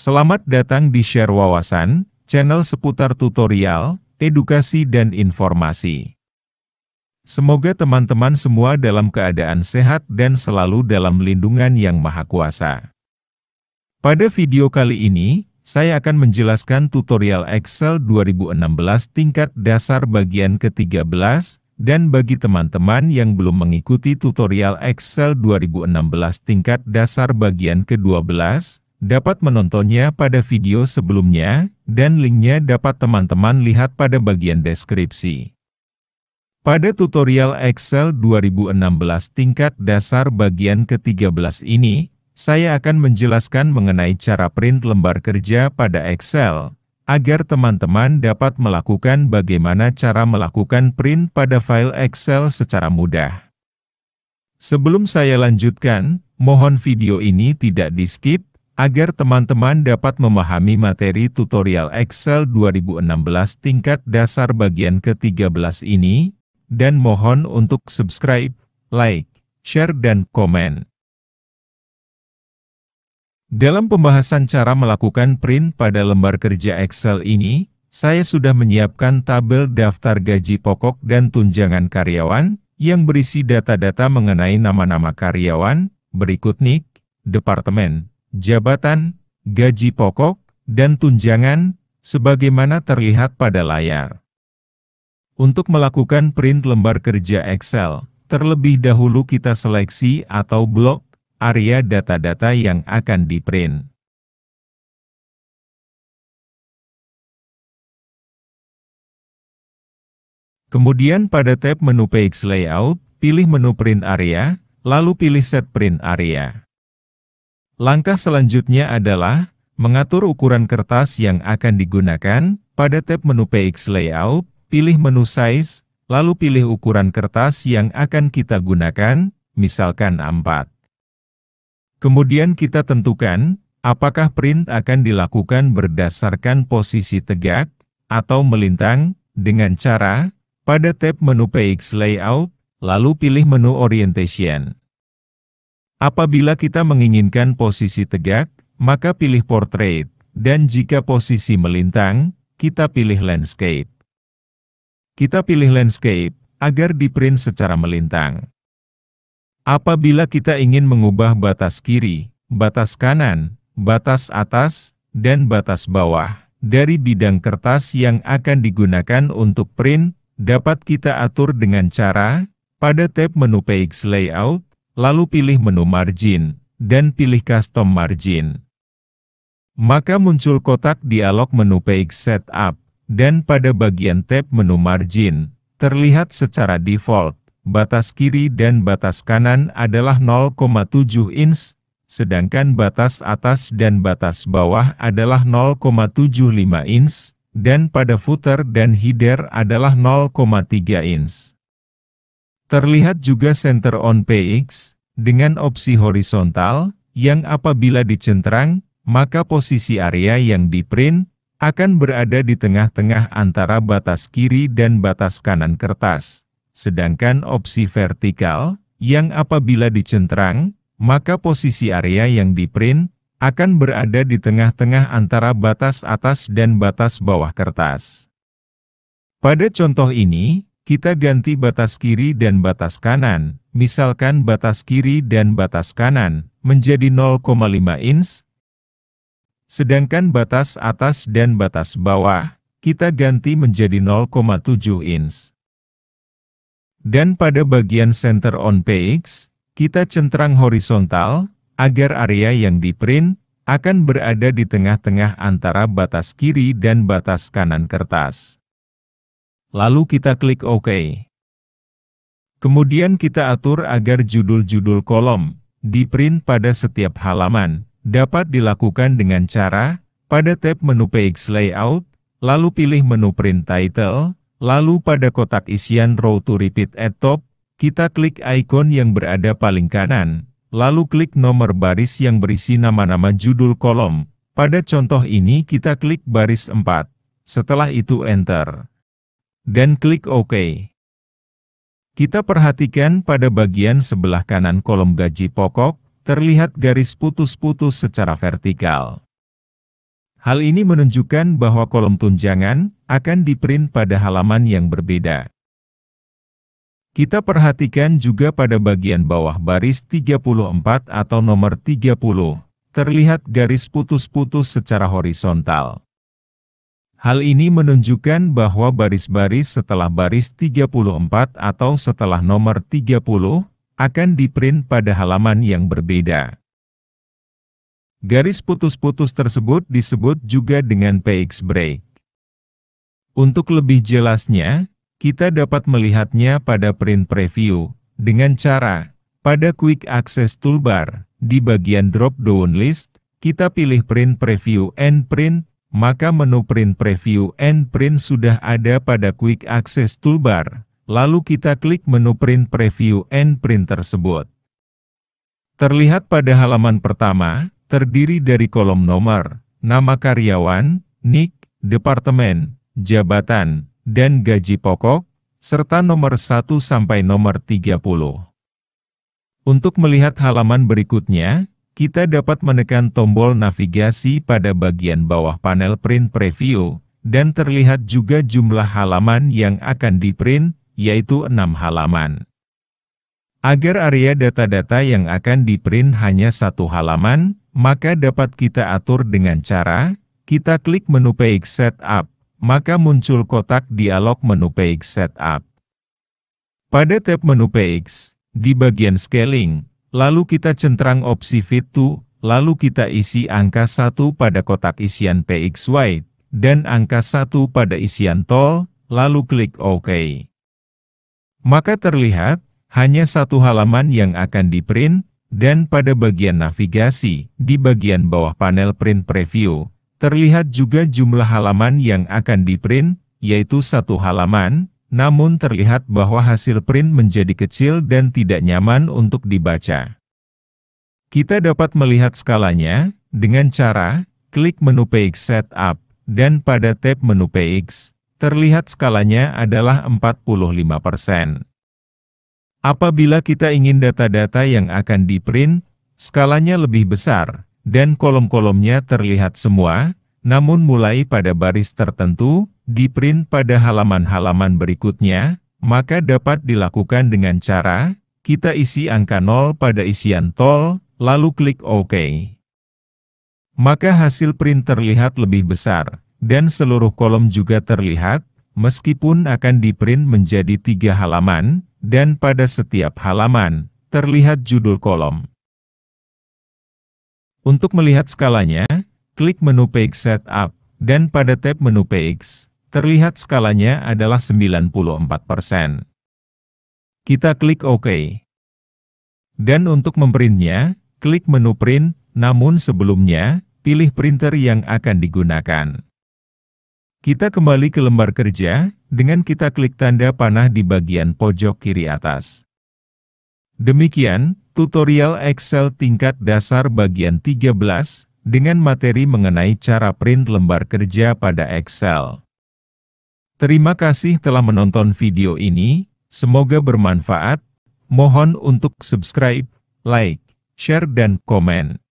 Selamat datang di Share Wawasan, channel seputar tutorial, edukasi dan informasi. Semoga teman-teman semua dalam keadaan sehat dan selalu dalam lindungan yang maha kuasa. Pada video kali ini, saya akan menjelaskan tutorial Excel 2016 tingkat dasar bagian ke-13, dan bagi teman-teman yang belum mengikuti tutorial Excel 2016 tingkat dasar bagian ke-12, dapat menontonnya pada video sebelumnya, dan linknya dapat teman-teman lihat pada bagian deskripsi. Pada tutorial Excel 2016 tingkat dasar bagian ke-13 ini, saya akan menjelaskan mengenai cara print lembar kerja pada Excel, agar teman-teman dapat melakukan bagaimana cara melakukan print pada file Excel secara mudah. Sebelum saya lanjutkan, mohon video ini tidak di-skip, agar teman-teman dapat memahami materi tutorial Excel 2016 tingkat dasar bagian ke-13 ini, dan mohon untuk subscribe, like, share dan komen. Dalam pembahasan cara melakukan print pada lembar kerja Excel ini, saya sudah menyiapkan tabel daftar gaji pokok dan tunjangan karyawan, yang berisi data-data mengenai nama-nama karyawan, berikut nik, departemen, jabatan, gaji pokok, dan tunjangan, sebagaimana terlihat pada layar. Untuk melakukan print lembar kerja Excel, terlebih dahulu kita seleksi atau blok area data-data yang akan di-print. Kemudian pada tab menu Page Layout, pilih menu Print Area, lalu pilih Set Print Area. Langkah selanjutnya adalah mengatur ukuran kertas yang akan digunakan. Pada tab menu PX Layout, pilih menu Size, lalu pilih ukuran kertas yang akan kita gunakan, misalkan A4. Kemudian kita tentukan, apakah print akan dilakukan berdasarkan posisi tegak, atau melintang, dengan cara, pada tab menu PX Layout, lalu pilih menu Orientation. Apabila kita menginginkan posisi tegak, maka pilih portrait, dan jika posisi melintang, kita pilih landscape. Kita pilih landscape, agar di print secara melintang. Apabila kita ingin mengubah batas kiri, batas kanan, batas atas, dan batas bawah, dari bidang kertas yang akan digunakan untuk print, dapat kita atur dengan cara, pada tab menu Page Layout, lalu pilih menu margin, dan pilih custom margin. Maka muncul kotak dialog menu page setup, dan pada bagian tab menu margin, terlihat secara default, batas kiri dan batas kanan adalah 0,7 inch, sedangkan batas atas dan batas bawah adalah 0,75 inch, dan pada footer dan header adalah 0,3 inch. Terlihat juga center on PX, dengan opsi horizontal, yang apabila dicentrang, maka posisi area yang di-print akan berada di tengah-tengah antara batas kiri dan batas kanan kertas. Sedangkan opsi vertikal, yang apabila dicentrang, maka posisi area yang di-print akan berada di tengah-tengah antara batas atas dan batas bawah kertas. Pada contoh ini, kita ganti batas kiri dan batas kanan, misalkan batas kiri dan batas kanan, menjadi 0,5 inch. Sedangkan batas atas dan batas bawah, kita ganti menjadi 0,7 inch. Dan pada bagian center on Page, kita centrang horizontal, agar area yang di print akan berada di tengah-tengah antara batas kiri dan batas kanan kertas. Lalu kita klik OK. Kemudian kita atur agar judul-judul kolom di-print pada setiap halaman. Dapat dilakukan dengan cara, pada tab menu PX Layout, lalu pilih menu Print Title, lalu pada kotak isian Row to Repeat at Top, kita klik ikon yang berada paling kanan, lalu klik nomor baris yang berisi nama-nama judul kolom. Pada contoh ini kita klik baris 4, setelah itu Enter dan klik OK. Kita perhatikan pada bagian sebelah kanan kolom gaji pokok, terlihat garis putus-putus secara vertikal. Hal ini menunjukkan bahwa kolom tunjangan akan diprint pada halaman yang berbeda. Kita perhatikan juga pada bagian bawah baris 34 atau nomor 30, terlihat garis putus-putus secara horizontal. Hal ini menunjukkan bahwa baris-baris setelah baris 34 atau setelah nomor 30 akan diprint pada halaman yang berbeda. Garis putus-putus tersebut disebut juga dengan PX break. Untuk lebih jelasnya, kita dapat melihatnya pada print preview dengan cara pada quick access toolbar di bagian drop down list, kita pilih print preview and print maka menu print preview and print sudah ada pada quick access toolbar, lalu kita klik menu print preview and print tersebut. Terlihat pada halaman pertama, terdiri dari kolom nomor, nama karyawan, nick, departemen, jabatan, dan gaji pokok, serta nomor 1 sampai nomor 30. Untuk melihat halaman berikutnya, kita dapat menekan tombol navigasi pada bagian bawah panel print preview, dan terlihat juga jumlah halaman yang akan di-print, yaitu 6 halaman. Agar area data-data yang akan di-print hanya satu halaman, maka dapat kita atur dengan cara, kita klik menu Page Setup, maka muncul kotak dialog menu Page Setup. Pada tab menu Page, di bagian Scaling, Lalu kita centrang opsi fit to, lalu kita isi angka 1 pada kotak isian px PXY, dan angka 1 pada isian tol, lalu klik OK. Maka terlihat, hanya satu halaman yang akan di-print, dan pada bagian navigasi, di bagian bawah panel print preview, terlihat juga jumlah halaman yang akan di-print, yaitu satu halaman, namun terlihat bahwa hasil print menjadi kecil dan tidak nyaman untuk dibaca. Kita dapat melihat skalanya, dengan cara, klik menu PX Setup, dan pada tab menu PX, terlihat skalanya adalah 45%. Apabila kita ingin data-data yang akan di-print, skalanya lebih besar, dan kolom-kolomnya terlihat semua, namun mulai pada baris tertentu, di-print pada halaman-halaman berikutnya, maka dapat dilakukan dengan cara, kita isi angka 0 pada isian tol, lalu klik OK. Maka hasil print terlihat lebih besar, dan seluruh kolom juga terlihat, meskipun akan di-print menjadi tiga halaman, dan pada setiap halaman, terlihat judul kolom. Untuk melihat skalanya, klik menu Page Setup, dan pada tab menu Page, Terlihat skalanya adalah 94%. Kita klik OK. Dan untuk memprintnya, klik menu print, namun sebelumnya, pilih printer yang akan digunakan. Kita kembali ke lembar kerja, dengan kita klik tanda panah di bagian pojok kiri atas. Demikian, tutorial Excel tingkat dasar bagian 13, dengan materi mengenai cara print lembar kerja pada Excel. Terima kasih telah menonton video ini, semoga bermanfaat. Mohon untuk subscribe, like, share dan komen.